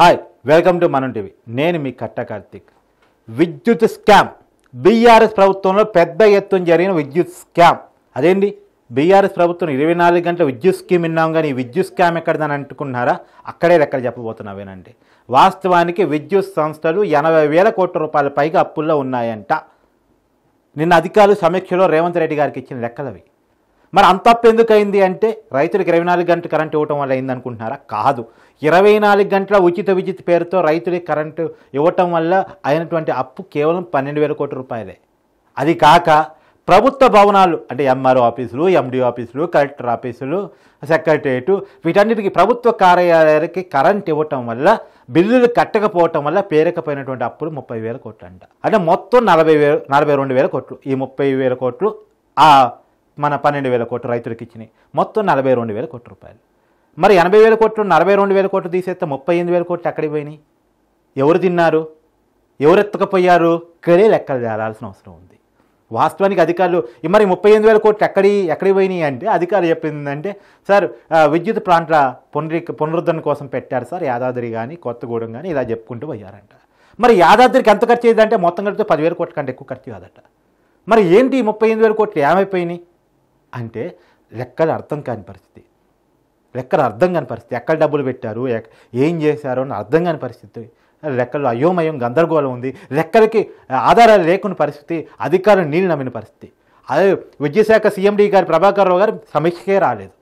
hi welcome to మనం TV నేను మీ కట్ట కార్తిక్ విద్యుత్ స్కామ్ బీఆర్ఎస్ ప్రభుత్వంలో పెద్ద ఎత్తున జరిగిన విద్యుత్ స్కామ్ అదేంటి బీఆర్ఎస్ ప్రభుత్వం ఇరవై నాలుగు గంటల విద్యుత్ స్కీమ్ విన్నాం కానీ విద్యుత్ స్కామ్ ఎక్కడదని అంటుకున్నారా అక్కడే ఎక్కడ చెప్పబోతున్నావేనండి వాస్తవానికి విద్యుత్ సంస్థలు ఎనభై వేల కోట్ల రూపాయల పైగా అప్పుల్లో ఉన్నాయంట నిన్న అధికారులు సమీక్షలో రేవంత్ రెడ్డి గారికి ఇచ్చిన లెక్కలవి మరి అంతప్పు ఎందుకు అయింది అంటే రైతులకు ఇరవై నాలుగు గంటలు కరెంట్ ఇవ్వటం వల్ల అయింది అనుకుంటున్నారా కాదు ఇరవై నాలుగు గంటల ఉచిత విద్యుత్ పేరుతో రైతులకి కరెంటు ఇవ్వటం వల్ల అయినటువంటి అప్పు కేవలం పన్నెండు వేల కోట్ల రూపాయలే అది కాక ప్రభుత్వ భవనాలు అంటే ఎంఆర్ఓ ఆఫీసులు ఎండిఓ ఆఫీసులు కలెక్టర్ ఆఫీసులు సెక్రటరియేటు వీటన్నిటికీ ప్రభుత్వ కార్యాలయాలకి కరెంట్ ఇవ్వటం వల్ల బిల్లులు కట్టకపోవటం వల్ల పేరకపోయినటువంటి అప్పులు ముప్పై వేల కోట్లు అంట అంటే మొత్తం నలభై వేలు నలభై రెండు వేల కోట్లు ఈ ముప్పై వేల కోట్లు ఆ మన పన్నెండు వేల కోట్లు రైతులకు ఇచ్చినాయి మొత్తం నలభై రెండు వేల కోట్ల రూపాయలు మరి ఎనభై వేల కోట్లు నలభై రెండు వేల కోట్లు తీసేస్తే ముప్పై ఎనిమిది వేల కోట్లు ఎక్కడికి పోయినాయి ఎవరు తిన్నారు ఎవరు ఎత్తకపోయారు ఇక్కడే లెక్కలు తేలాల్సిన అవసరం ఉంది వాస్తవానికి అధికారులు మరి ముప్పై ఎనిమిది వేల కోట్లు ఎక్కడి ఎక్కడికి పోయినాయి అంటే అధికారులు చెప్పిందంటే సార్ విద్యుత్ ప్రాంతాల పునరి పునరుద్ధరణ కోసం పెట్టారు సార్ యాదాద్రి కానీ కొత్తగూడెం కానీ ఇలా చెప్పుకుంటూ పోయారంట మరి యాదాద్రికి ఎంత ఖర్చు అయ్యిందంటే మొత్తం కడితే పదివేల కోట్ల కంటే ఎక్కువ ఖర్చు కాదట మరి ఏంటి ముప్పై ఎనిమిది వేల కోట్లు ఏమైపోయినాయి అంటే లెక్కలు అర్థం కాని పరిస్థితి లెక్కలు అర్థం కాని పరిస్థితి ఎక్కడ డబ్బులు పెట్టారు ఏం చేశారు అని అర్థం కాని పరిస్థితి లెక్కలు అయోమయం గందరగోళం ఉంది లెక్కలకి ఆధారాలు లేకున్న పరిస్థితి అధికారులు నీళ్ళు నమ్మిన పరిస్థితి అదే విద్యాశాఖ సీఎండీ గారు ప్రభాకర్ రావు గారు సమీక్షకే రాలేదు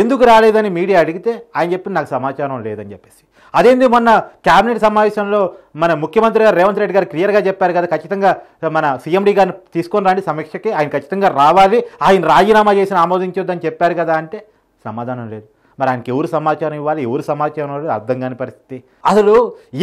ఎందుకు రాలేదని మీడియా అడిగితే ఆయన చెప్పి నాకు సమాచారం లేదని చెప్పేసి అదేంది మొన్న కేబినెట్ సమావేశంలో మన ముఖ్యమంత్రి గారు రేవంత్ రెడ్డి గారు క్లియర్గా చెప్పారు కదా ఖచ్చితంగా మన సీఎండి గారిని తీసుకొని రండి సమీక్షకి ఆయన ఖచ్చితంగా రావాలి ఆయన రాజీనామా చేసిన ఆమోదించొద్దని చెప్పారు కదా అంటే సమాధానం లేదు మరి ఆయనకి ఎవరు సమాచారం ఇవ్వాలి ఎవరు సమాచారం ఇవ్వాలి అర్థం కాని పరిస్థితి అసలు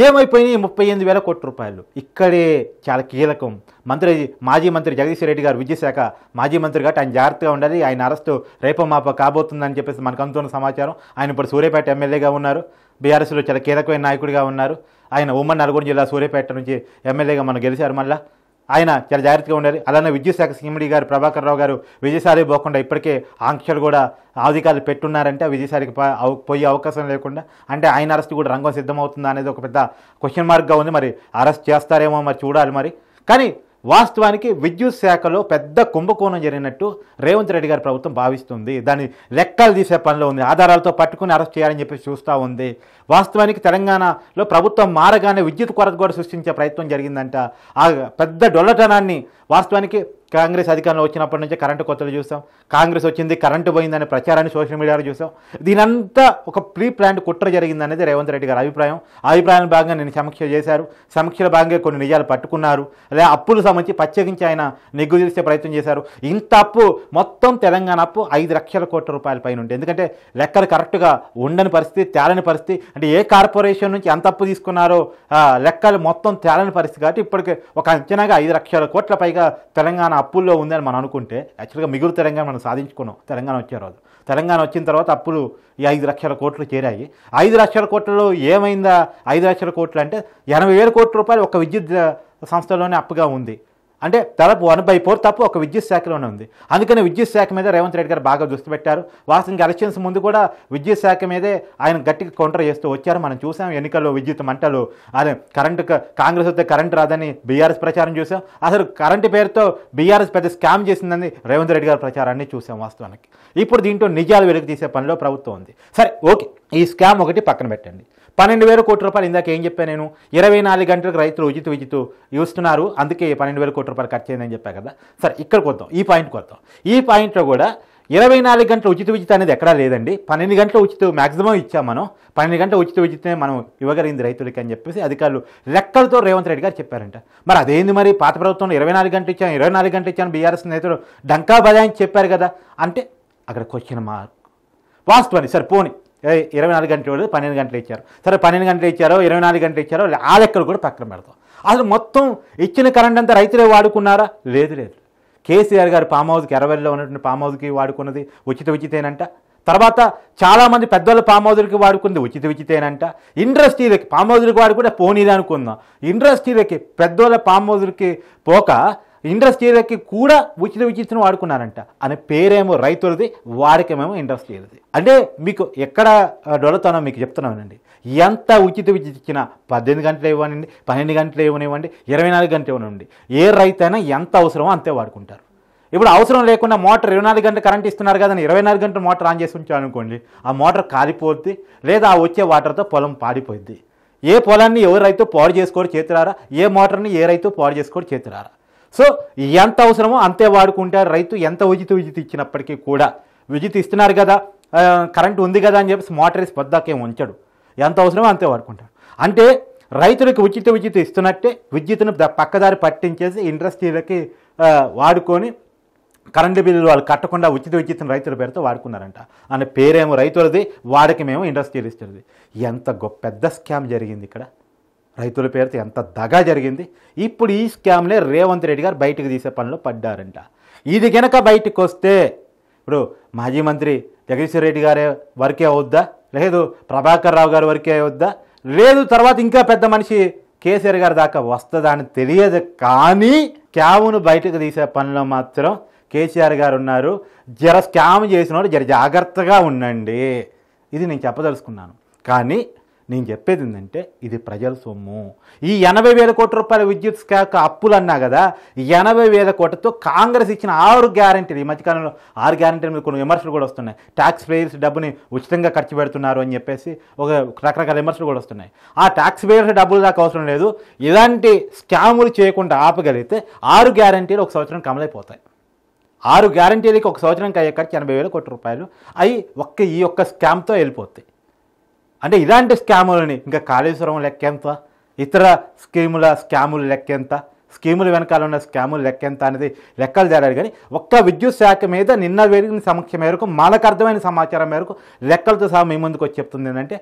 ఏమైపోయినాయి ముప్పై ఎనిమిది వేల కోట్ల రూపాయలు ఇక్కడే చాలా కీలకం మంత్రి మాజీ మంత్రి జగదీశ్వర రెడ్డి గారు విద్యాశాఖ మాజీ మంత్రి గారు ఆయన జాగ్రత్తగా ఉండాలి ఆయన అరెస్టు రేపమాప కాబోతుందని చెప్పేసి మనకు అందుతున్న సమాచారం ఆయన ఇప్పుడు సూర్యపేట ఎమ్మెల్యేగా ఉన్నారు బీఆర్ఎస్లో చాలా కీలకమైన నాయకుడిగా ఉన్నారు ఆయన ఉమ్మడి నల్గొండ జిల్లా సూర్యపేట నుంచి ఎమ్మెల్యేగా మనం గెలిచారు మళ్ళీ ఆయన చాలా జాగ్రత్తగా ఉండాలి అలానే విద్యుత్ శాఖ సీఎండి గారు ప్రభాకర్ రావు గారు విజయసాయి పోకుండా ఇప్పటికే ఆంక్షలు కూడా అధికారులు పెట్టున్నారంటే విజయసాయికి పోయే అవకాశం లేకుండా అంటే ఆయన అరెస్ట్ కూడా రంగం సిద్ధమవుతుందా అనేది ఒక పెద్ద క్వశ్చన్ మార్క్గా ఉంది మరి అరెస్ట్ చేస్తారేమో మరి చూడాలి మరి కానీ వాస్తవానికి విద్యుత్ శాఖలో పెద్ద కుంభకోణం జరిగినట్టు రేవంత్ రెడ్డి గారి ప్రభుత్వం భావిస్తుంది దాన్ని లెక్కలు తీసే పనిలో ఉంది ఆధారాలతో పట్టుకుని అరెస్ట్ చేయాలని చెప్పి చూస్తూ ఉంది వాస్తవానికి తెలంగాణలో ప్రభుత్వం మారగానే విద్యుత్ కొరత కూడా సృష్టించే ప్రయత్నం జరిగిందంట ఆ పెద్ద డొల్లటనాన్ని వాస్తవానికి కాంగ్రెస్ అధికారంలో వచ్చినప్పటి నుంచి కరెంటు కొత్తలు చూసాం కాంగ్రెస్ వచ్చింది కరెంటు పోయిందనే ప్రచారాన్ని సోషల్ మీడియాలో చూసాం దీనంతా ఒక ప్రీ ప్లాంట్ కుట్ర జరిగిందనేది రేవంత్ రెడ్డి గారి అభిప్రాయం అభిప్రాయం భాగంగా నేను సమీక్ష చేశారు సమీక్షల భాగంగా కొన్ని నిజాలు పట్టుకున్నారు లేదా అప్పులు సంబంధించి ప్రత్యేకించి ఆయన నెగ్గు తీసే ప్రయత్నం చేశారు ఇంత అప్పు మొత్తం తెలంగాణ అప్పు ఐదు లక్షల కోట్ల రూపాయల పైన ఉంటుంది ఎందుకంటే లెక్కలు కరెక్ట్గా ఉండని పరిస్థితి తేలని పరిస్థితి అంటే ఏ కార్పొరేషన్ నుంచి ఎంత అప్పు తీసుకున్నారో లెక్కలు మొత్తం తేలని పరిస్థితి కాబట్టి ఇప్పటికే ఒక అంచనాగా ఐదు లక్షల కోట్ల పైగా ఖచ్చితంగా తెలంగాణ అప్పుల్లో ఉందని మనం అనుకుంటే యాక్చువల్గా మిగులు తెలంగాణ మనం సాధించుకున్నాం తెలంగాణ వచ్చే రోజు తెలంగాణ వచ్చిన తర్వాత అప్పులు ఈ ఐదు లక్షల కోట్లు చేరాయి ఐదు లక్షల కోట్లలో ఏమైందా ఐదు లక్షల కోట్లు అంటే ఎనభై వేల కోట్ల రూపాయలు ఒక విద్యుత్ సంస్థలోనే అప్పుగా ఉంది అంటే తలపు వన్ బై ఫోర్ తప్పు ఒక విద్యుత్ శాఖలోనే ఉంది అందుకని విద్యుత్ శాఖ మీద రేవంత్ రెడ్డి గారు బాగా దృష్టి పెట్టారు వాస్తవానికి ఎలక్షన్స్ ముందు కూడా విద్యుత్ శాఖ మీదే ఆయన గట్టిగా కౌంటర్ చేస్తూ వచ్చారు మనం చూసాం ఎన్నికల్లో విద్యుత్ మంటలు అదే కరెంటు కాంగ్రెస్ వస్తే కరెంటు రాదని బీఆర్ఎస్ ప్రచారం చూసాం అసలు కరెంటు పేరుతో బీఆర్ఎస్ పెద్ద స్కామ్ చేసిందని రేవంత్ రెడ్డి గారి ప్రచారాన్ని చూసాం వాస్తవానికి ఇప్పుడు దీంట్లో నిజాలు వెలుగు తీసే పనిలో ప్రభుత్వం ఉంది సరే ఓకే ఈ స్కామ్ ఒకటి పక్కన పెట్టండి పన్నెండు వేల కోట్ల రూపాయలు ఇందాక ఏం చెప్పాను నేను ఇరవై నాలుగు గంటలకు రైతులు ఉచిత విజితు ఇస్తున్నారు అందుకే పన్నెండు వేల కోట్ల రూపాయలు ఖర్చు అయిందని చెప్పా కదా సరే ఇక్కడికి వద్దాం ఈ పాయింట్కి వద్దాం ఈ పాయింట్లో కూడా ఇరవై నాలుగు గంటల ఉచిత విద్యుత్ అనేది ఎక్కడా లేదండి పన్నెండు గంటల ఉచిత మ్యాక్సిమం ఇచ్చాం మనం పన్నెండు గంటల ఉచిత విద్యుత్నే మనం ఇవ్వగలిగింది రైతులకి అని చెప్పేసి అధికారులు లెక్కలతో రేవంత్ రెడ్డి గారు చెప్పారంట మరి అదేంది మరి పాత ప్రభుత్వంలో ఇరవై నాలుగు గంటలు ఇచ్చాను ఇరవై నాలుగు గంటలు ఇచ్చాను బీఆర్ఎస్ నేతలు డంకా బదాయించి చెప్పారు కదా అంటే అక్కడ క్వశ్చన్ మార్క్ వాస్తవాన్ని సరే పోనీ ఇరవై నాలుగు గంటలు పన్నెండు గంటలు ఇచ్చారు సరే పన్నెండు గంటలు ఇచ్చారో ఇరవై నాలుగు గంటలు ఇచ్చారో ఆ లెక్కలు కూడా పక్కన పెడతాం అసలు మొత్తం ఇచ్చిన కరెంట్ అంతా రైతులే వాడుకున్నారా లేదు లేదు కేసీఆర్ గారు పామ్ హౌస్కి ఎరవల్లో ఉన్నటువంటి పామ్ హౌస్కి వాడుకున్నది ఉచిత ఉచితేనంట తర్వాత చాలామంది పెద్దవాళ్ళు పామ్ హౌజులకి వాడుకుంది ఉచిత ఉచితేనంట ఇండస్ట్రీలకి పామ్ హౌజులకి వాడుకుంటే పోనీది అనుకుందాం ఇండస్ట్రీలకి పెద్దవాళ్ళ పామ్ హౌజులకి పోక ఇండస్ట్రీలకి కూడా ఉచిత విచిత్రం వాడుకున్నారంట అనే పేరేమో రైతులది వాడకమేమో ఇండస్ట్రీలది అంటే మీకు ఎక్కడ డొలతానో మీకు చెప్తున్నానండి ఎంత ఉచిత విద్యుత్ ఇచ్చినా పద్దెనిమిది గంటలు ఇవ్వనివ్వండి పన్నెండు గంటలు ఇవ్వనివ్వండి ఇరవై నాలుగు గంటలు ఇవ్వనివ్వండి ఏ రైతైనా ఎంత అవసరమో అంతే వాడుకుంటారు ఇప్పుడు అవసరం లేకుండా మోటార్ ఇరవై నాలుగు గంటలు కరెంట్ ఇస్తున్నారు కదా ఇరవై నాలుగు గంటలు మోటార్ ఆన్ చేసి ఉంచాను అనుకోండి ఆ మోటార్ కాలిపోద్ది లేదా ఆ వచ్చే వాటర్తో పొలం పాడిపోద్ది ఏ పొలాన్ని రైతు పాడు చేసుకోడు చేతురారా ఏ మోటార్ని ఏ రైతు పాడు చేసుకోడు చేతురారా సో ఎంత అవసరమో అంతే వాడుకుంటారు రైతు ఎంత ఉచిత విద్యుత్ ఇచ్చినప్పటికీ కూడా విద్యుత్ ఇస్తున్నారు కదా కరెంట్ ఉంది కదా అని చెప్పేసి మోటార్స్ వద్దాకేం ఉంచడు ఎంత అవసరమో అంతే వాడుకుంటాడు అంటే రైతులకు ఉచిత ఉచిత ఇస్తున్నట్టే విద్యుత్ను పక్కదారి పట్టించేసి ఇండస్ట్రీలకి వాడుకొని కరెంటు బిల్లులు వాళ్ళు కట్టకుండా ఉచిత ఉచితం రైతుల పేరుతో వాడుకున్నారంట అనే పేరేమో రైతులది వాడకమేమో ఇండస్ట్రీలు ఇస్తుంది ఎంత గొప్ప పెద్ద స్కామ్ జరిగింది ఇక్కడ రైతుల పేరుతో ఎంత దగా జరిగింది ఇప్పుడు ఈ స్కామ్లే రేవంత్ రెడ్డి గారు బయటకు తీసే పనిలో పడ్డారంట ఇది గనక బయటకు వస్తే ఇప్పుడు మాజీ మంత్రి జగదీశ్వర్ రెడ్డి గారే వరకే అవుద్దా లేదు ప్రభాకర్ రావు గారు వరకే అవుద్దా లేదు తర్వాత ఇంకా పెద్ద మనిషి కేసీఆర్ గారి దాకా వస్తుందా అని తెలియదు కానీ క్యామును బయటకు తీసే పనిలో మాత్రం కేసీఆర్ గారు ఉన్నారు జర స్కామ్ చేసిన జర జాగ్రత్తగా ఉండండి ఇది నేను చెప్పదలుచుకున్నాను కానీ నేను చెప్పేది ఏంటంటే ఇది ప్రజల సొమ్ము ఈ ఎనభై వేల కోట్ల రూపాయల విద్యుత్ శాఖ అప్పులు అన్నా కదా ఎనభై వేల కోట్లతో కాంగ్రెస్ ఇచ్చిన ఆరు గ్యారంటీలు ఈ మధ్యకాలంలో ఆరు గ్యారంటీల మీద కొన్ని విమర్శలు కూడా వస్తున్నాయి ట్యాక్స్ పేయర్స్ డబ్బుని ఉచితంగా ఖర్చు పెడుతున్నారు అని చెప్పేసి ఒక రకరకాల విమర్శలు కూడా వస్తున్నాయి ఆ ట్యాక్స్ పేయర్స్ డబ్బులు దాకా అవసరం లేదు ఇలాంటి స్కాములు చేయకుండా ఆపగలిగితే ఆరు గ్యారంటీలు ఒక సంవత్సరం కమలైపోతాయి ఆరు గ్యారంటీలకి ఒక సంవత్సరం అయ్యే ఖర్చు ఎనభై వేల కోట్ల రూపాయలు అవి ఒక్క ఈ ఒక్క స్కామ్తో వెళ్ళిపోతాయి అంటే ఇలాంటి స్కాములని ఇంకా కాళేశ్వరం లెక్కెంత ఇతర స్కీముల స్కాములు లెక్కెంత స్కీముల వెనకాల ఉన్న స్కాములు లెక్కెంత అనేది లెక్కలు తేడారు కానీ ఒక్క విద్యుత్ శాఖ మీద నిన్న వెరిగిన సమక్ష మేరకు మనకు అర్థమైన సమాచారం మేరకు లెక్కలతో సహా మీ ముందుకు వచ్చి చెప్తుంది ఏంటంటే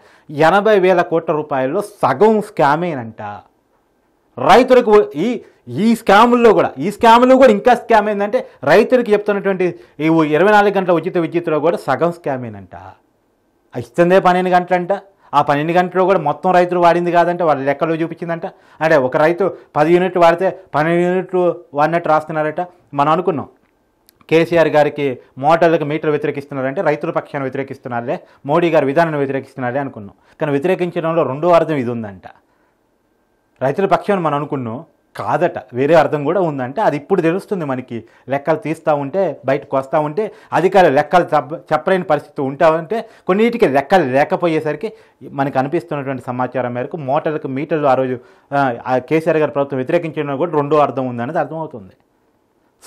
ఎనభై వేల కోట్ల రూపాయల్లో సగం స్కామేనంట రైతులకు ఈ ఈ స్కాముల్లో కూడా ఈ స్కాములు కూడా ఇంకా స్కామ్ ఏంటంటే రైతులకు చెప్తున్నటువంటి ఈ ఇరవై నాలుగు గంటల ఉచిత విద్యుత్లో కూడా సగం స్కామేనంట ఇస్తుందే పన్నెండు గంటలంట ఆ పన్నెండు గంటలు కూడా మొత్తం రైతులు వాడింది కాదంటే వాళ్ళ లెక్కలో చూపించిందంట అంటే ఒక రైతు పది యూనిట్లు వాడితే పన్నెండు యూనిట్లు వాడినట్టు రాస్తున్నారట మనం అనుకున్నాం కేసీఆర్ గారికి మోటార్లకు మీటర్లు వ్యతిరేకిస్తున్నారంటే రైతుల పక్షాన్ని వ్యతిరేకిస్తున్నారే మోడీ గారి విధానాన్ని వ్యతిరేకిస్తున్నారే అనుకున్నాం కానీ వ్యతిరేకించడంలో రెండో అర్థం ఇది ఉందంట రైతుల పక్షాన్ని మనం అనుకున్నాం కాదట వేరే అర్థం కూడా ఉందంటే అది ఇప్పుడు తెలుస్తుంది మనకి లెక్కలు తీస్తూ ఉంటే బయటకు వస్తూ ఉంటే అధికారులు లెక్కలు చెప్పలేని పరిస్థితి ఉంటా ఉంటే కొన్నిటికి లెక్కలు లేకపోయేసరికి మనకు అనిపిస్తున్నటువంటి సమాచారం మేరకు మోటార్లకు మీటర్లు ఆ రోజు కేసీఆర్ గారు ప్రభుత్వం వ్యతిరేకించడం కూడా రెండో అర్థం ఉందనేది అర్థమవుతుంది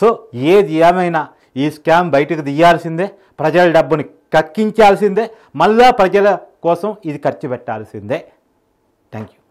సో ఏది ఏమైనా ఈ స్కామ్ బయటకు తీయాల్సిందే ప్రజల డబ్బుని కక్కించాల్సిందే మళ్ళా ప్రజల కోసం ఇది ఖర్చు పెట్టాల్సిందే థ్యాంక్ యూ